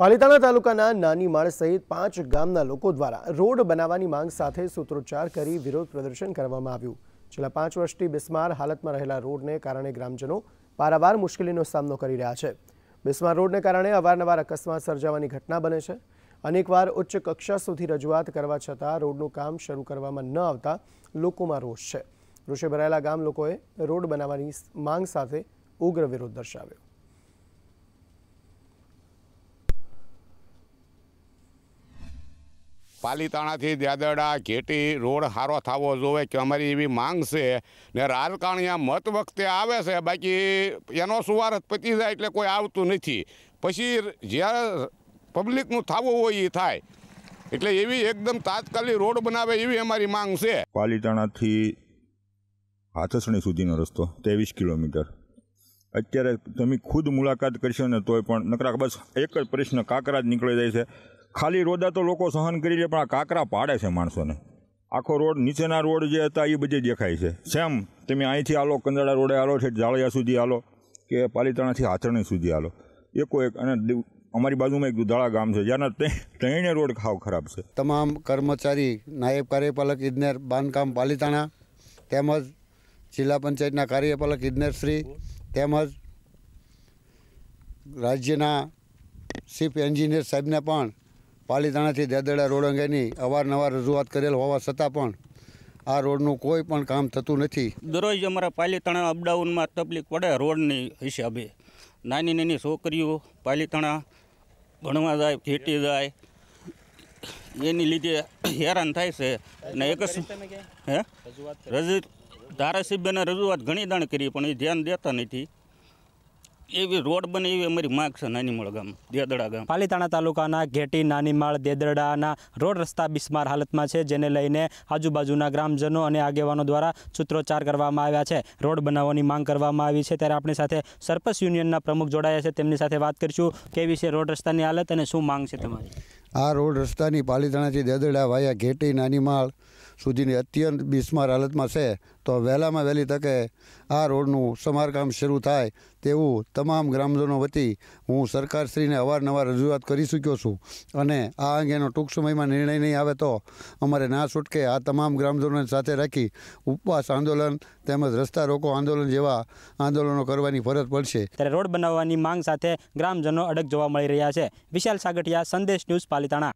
પાલિતાણા તાલુકાના નાની માળ સહિત પાંચ ગામના લોકો દ્વારા રોડ બનાવવાની માંગ સાથે સૂત્રોચ્ચાર કરી વિરોધ પ્રદર્શન કરવામાં આવ્યું છેલ્લા પાંચ વર્ષથી બિસ્માર હાલતમાં રહેલા રોડને કારણે ગ્રામજનો પારાવાર મુશ્કેલીનો સામનો કરી રહ્યા છે બિસ્માર રોડને કારણે અવારનવાર અકસ્માત સર્જાવાની ઘટના બને છે અનેકવાર ઉચ્ચ કક્ષા સુધી રજૂઆત કરવા છતાં રોડનું કામ શરૂ કરવામાં ન આવતા લોકોમાં રોષ છે રોષે ભરાયેલા ગામ લોકોએ રોડ બનાવવાની માંગ સાથે ઉગ્ર વિરોધ દર્શાવ્યો પાલીતાણાથી દ્યાદડા ઘેટી રોડ સારો થવો જોવે કે અમારી એવી માંગ છે ને રાજકારણીયા મત વખતે આવે છે બાકી એનો સુવાર પતી જાય એટલે કોઈ આવતું નથી પછી જ્યાં પબ્લિકનું થવું હોય એ થાય એટલે એવી એકદમ તાત્કાલિક રોડ બનાવે એવી અમારી માંગ છે પાલીતાણાથી હાથસણી સુધીનો રસ્તો ત્રેવીસ કિલોમીટર અત્યારે તમે ખુદ મુલાકાત કરશો ને તોય પણ નકરા બસ એક જ પ્રશ્ન કાંકરા જ નીકળી જાય છે ખાલી રોદા તો લોકો સહન કરી લે પણ આ કાંકરા પાડે છે માણસોને આખો રોડ નીચેના રોડ જે હતા એ બધે દેખાય છે સેમ તમે અહીંથી આલો કંદડા રોડે આલો છે જાળિયા સુધી આલો કે પાલીતાણાથી હાથરણી સુધી આલો એકો એક અને અમારી બાજુમાં એક દુધાળા ગામ છે જ્યાંના ત્રણે રોડ ખાવ ખરાબ છે તમામ કર્મચારી નાયબ કાર્યપાલક ઇજનેર બાંધકામ પાલીતાણા તેમજ જિલ્લા પંચાયતના કાર્યપાલક ઇજનેરશ્રી તેમજ રાજ્યના ચીફ એન્જિનિયર સાહેબને પણ પાલીતાણાથી દેદડા રોડ અંગેની અવારનવાર રજૂઆત કરેલ હોવા છતાં પણ આ રોડનું કોઈ પણ કામ થતું નથી દરરોજ અમારા પાલીતાણા અપડાઉનમાં તકલીફ પડે રોડની હિસાબે નાની નાની છોકરીઓ પાલીતાણા ભણવા જાય ખેતી જાય એની લીધે હેરાન થાય છે અને એક હે રજૂ ધારાસભ્યને રજૂઆત ઘણી દાણ કરી પણ એ ધ્યાન દેતા નથી એવી રોડ બને એવી અમારી માગ છે નાનીમાળ ગામ દેદડા ગામ પાલીતાણા તાલુકાના ઘેટી નાનીમાળ દેદડાના રોડ રસ્તા બિસ્માર હાલતમાં છે જેને લઈને આજુબાજુના ગ્રામજનો અને આગેવાનો દ્વારા સૂત્રોચ્ચાર કરવામાં આવ્યા છે રોડ બનાવવાની માંગ કરવામાં આવી છે ત્યારે આપણી સાથે સરપંચ યુનિયનના પ્રમુખ જોડાયા છે તેમની સાથે વાત કરીશું કેવી છે રોડ રસ્તાની હાલત અને શું માંગ છે તમારી આ રોડ રસ્તાની પાલીતાણાથી દેદડા વાયા ઘેટી નાનીમાળ સુધીની અત્યંત બિસ્માર હાલતમાં છે તો વહેલામાં વહેલી તકે આ રોડનું સમારકામ શરૂ થાય તેવું તમામ ગ્રામજનો વતી હું સરકારશ્રીને અવારનવાર રજૂઆત કરી ચૂક્યો છું અને આ અંગેનો ટૂંક સમયમાં નિર્ણય નહીં આવે તો અમારે ના છૂટકે આ તમામ ગ્રામજનોને સાથે રાખી ઉપવાસ આંદોલન તેમજ રસ્તા રોકો આંદોલન જેવા આંદોલનો કરવાની ફરજ પડશે ત્યારે રોડ બનાવવાની માંગ સાથે ગ્રામજનો અડગ જોવા મળી રહ્યા છે વિશાલ સાગઠિયા સંદેશ ન્યૂઝ પાલિતાણા